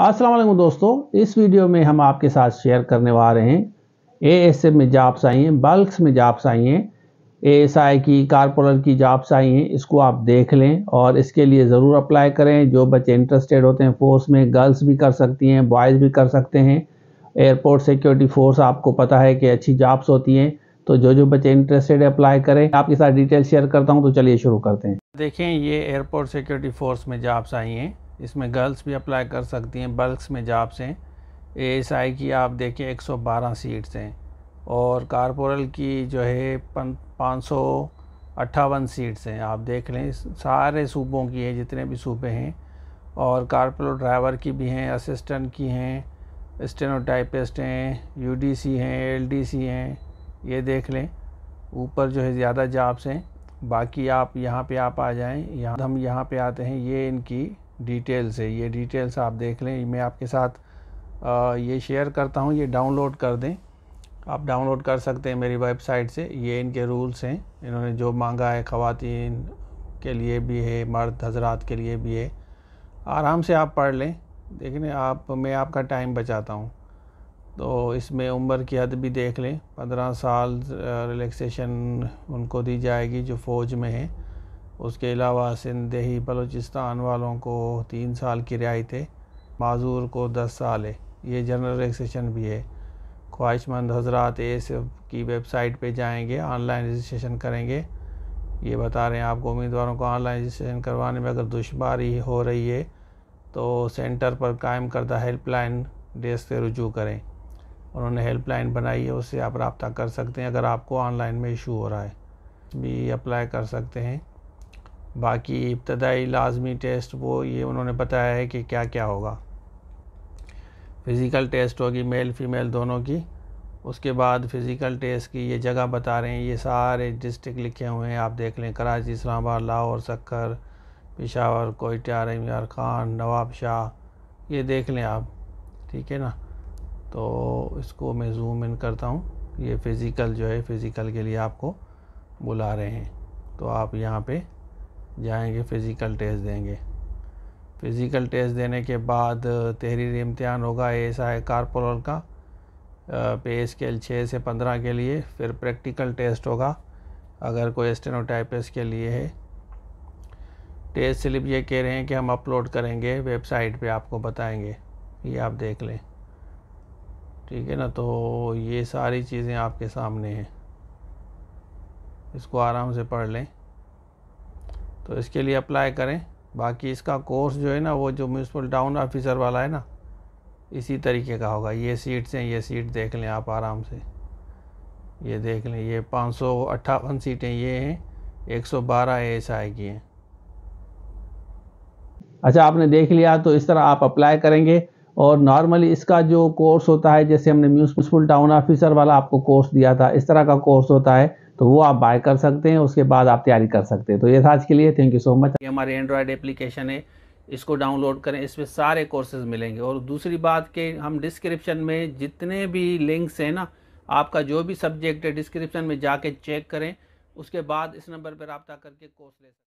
अस्सलाम वालेकुम दोस्तों इस वीडियो में हम आपके साथ शेयर करने वा रहे हैं ए एस एम में जॉब्स आई हैं बल्क्स में जॉब्स आई हैं ए एस आई की कारपोरल की जॉब्स आई हैं इसको आप देख लें और इसके लिए ज़रूर अप्लाई करें जो बच्चे इंटरेस्टेड होते हैं फोर्स में गर्ल्स भी कर सकती हैं बॉयज़ भी कर सकते हैं एयरपोर्ट सिक्योरिटी फ़ोर्स आपको पता है कि अच्छी जॉब्स होती हैं तो जो जो बच्चे इंटरेस्टेड है अप्लाई करें आपके साथ डिटेल शेयर करता हूँ तो चलिए शुरू करते हैं देखें ये एयरपोर्ट सिक्योरिटी फ़ोर्स में जॉब्स आई हैं इसमें गर्ल्स भी अप्लाई कर सकती हैं बल्क्स में जॉब्स हैं एएसआई की आप देखें 112 सीट्स हैं और कारपोरल की जो है पाँच सौ अट्ठावन सीट्स हैं आप देख लें सारे सूबों की हैं जितने भी सूबे हैं और कारपोरल ड्राइवर की भी हैं असिस्टेंट की हैं स्टेनोटाइपिस्ट हैं सी हैं सी हैं ये देख लें ऊपर जो है ज़्यादा जॉब्स हैं बाकी आप यहाँ पे आप आ जाएं यहाँ हम यहाँ पे आते हैं ये इनकी डिटेल्स है ये डिटेल्स आप देख लें मैं आपके साथ ये शेयर करता हूँ ये डाउनलोड कर दें आप डाउनलोड कर सकते हैं मेरी वेबसाइट से ये इनके रूल्स हैं इन्होंने जो मांगा है ख़वान के लिए भी है मर्द हजरात के लिए भी है आराम से आप पढ़ लें देखने आप मैं आपका टाइम बचाता हूँ तो इसमें उम्र की हद भी देख लें पंद्रह साल रिलैक्सेशन उनको दी जाएगी जो फ़ौज में है उसके अलावा सिंध दही बलोचिस्तान वालों को तीन साल की रियायतें माजूर को दस साल है ये जनरल रजिस्ट्रेशन भी है ख्वाहिशमंद हजरात ए की वेबसाइट पे जाएंगे ऑनलाइन रजिस्ट्रेशन करेंगे ये बता रहे हैं आपको उम्मीदवारों को ऑनलाइन रजिस्ट्रेशन करवाने में अगर दुशारी हो रही है तो सेंटर पर कायम करदा हेल्पलाइन डेस्क से रुजू करें उन्होंने हेल्पलाइन बनाई है उससे आप रबता कर सकते हैं अगर आपको ऑनलाइन में इशू हो रहा है भी अप्लाई कर सकते हैं बाकी इब्तदाई लाजमी टेस्ट वो ये उन्होंने बताया है कि क्या क्या होगा फ़िज़िकल टेस्ट होगी मेल फ़ीमेल दोनों की उसके बाद फ़िज़िकल टेस्ट की ये जगह बता रहे हैं ये सारे डिस्ट्रिक्ट लिखे हुए हैं आप देख लें कराची इस्लामाबाद लाहौर सक्कर पिशावर कोयटा रमीर खान नवाब शाह ये देख लें आप ठीक है ना तो इसको मैं जूम इन करता हूँ ये फ़िज़िकल जो है फ़िज़िकल के लिए आपको बुला रहे हैं तो आप यहाँ पर जाएंगे फ़िज़िकल टेस्ट देंगे फ़िज़िकल टेस्ट देने के बाद तहरीर इम्तहान होगा ऐसा है कारपोरल का पे स्केल छः से पंद्रह के लिए फिर प्रैक्टिकल टेस्ट होगा अगर कोई स्टेनोटाइपिस के लिए है टेस्ट स्लिप ये कह रहे हैं कि हम अपलोड करेंगे वेबसाइट पे आपको बताएंगे ये आप देख लें ठीक है ना तो ये सारी चीज़ें आपके सामने हैं इसको आराम से पढ़ लें तो इसके लिए अप्लाई करें बाकी इसका कोर्स जो है ना वो जो म्यूनसिपल टाउन ऑफिसर वाला है ना इसी तरीके का होगा ये सीट्स हैं ये सीट देख लें आप आराम से ये देख लें ये पाँच सौ अट्ठावन सीटें ये हैं एक सौ बारह एस आई की हैं अच्छा आपने देख लिया तो इस तरह आप अप्लाई करेंगे और नॉर्मली इसका जो कोर्स होता है जैसे हमने म्यूनसिपल टाउन ऑफिसर वाला आपको कोर्स दिया था इस तरह का कोर्स होता है तो वो आप बाय कर सकते हैं उसके बाद आप तैयारी कर सकते हैं तो ये था आज के लिए थैंक यू सो मच ये हमारे एंड्रॉयड एप्लीकेशन है इसको डाउनलोड करें इसमें सारे कोर्सेज मिलेंगे और दूसरी बात के हम डिस्क्रिप्शन में जितने भी लिंक्स हैं ना आपका जो भी सब्जेक्ट है डिस्क्रिप्शन में जाके चेक करें उसके बाद इस नंबर पर रबता करके कोर्स ले सकते